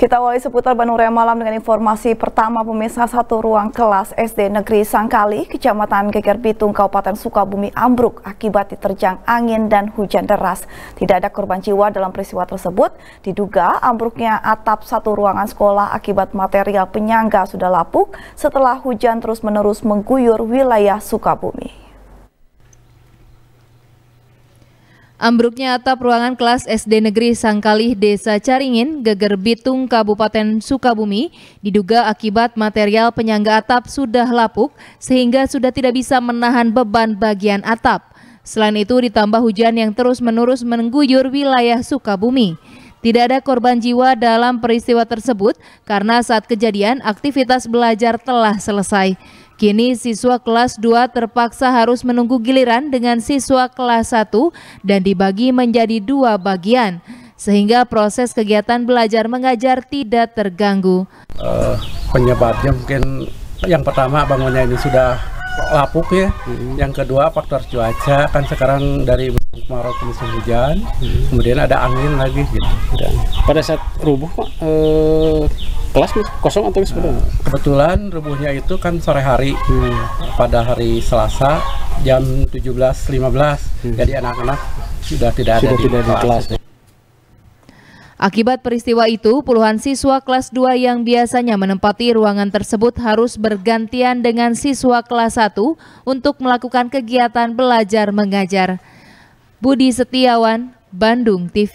Kita awali seputar Bandung Banura malam dengan informasi pertama pemirsa satu ruang kelas SD Negeri Sangkali, Kecamatan Geger Bitung, Kabupaten Sukabumi ambruk akibat diterjang angin dan hujan deras. Tidak ada korban jiwa dalam peristiwa tersebut. Diduga ambruknya atap satu ruangan sekolah akibat material penyangga sudah lapuk setelah hujan terus-menerus mengguyur wilayah Sukabumi. Ambruknya atap ruangan kelas SD Negeri Sangkalih Desa Caringin, Geger Bitung, Kabupaten Sukabumi, diduga akibat material penyangga atap sudah lapuk sehingga sudah tidak bisa menahan beban bagian atap. Selain itu ditambah hujan yang terus-menerus mengguyur wilayah Sukabumi. Tidak ada korban jiwa dalam peristiwa tersebut karena saat kejadian aktivitas belajar telah selesai. Kini siswa kelas 2 terpaksa harus menunggu giliran dengan siswa kelas 1 dan dibagi menjadi dua bagian sehingga proses kegiatan belajar mengajar tidak terganggu. Uh, penyebabnya mungkin yang pertama bangunnya ini sudah lapuk ya. Hmm. Yang kedua faktor cuaca kan sekarang dari kemarau ke musim hujan, hmm. kemudian ada angin lagi gitu. pada saat rubuh Pak eh, kelas gitu, kosong atau sebenarnya? Nah, kebetulan rebuhnya itu kan sore hari hmm. pada hari Selasa jam 17.15 hmm. jadi anak-anak sudah tidak sudah ada tidak di, di kelas. kelas. Akibat peristiwa itu, puluhan siswa kelas 2 yang biasanya menempati ruangan tersebut harus bergantian dengan siswa kelas 1 untuk melakukan kegiatan belajar mengajar. Budi Setiawan, Bandung TV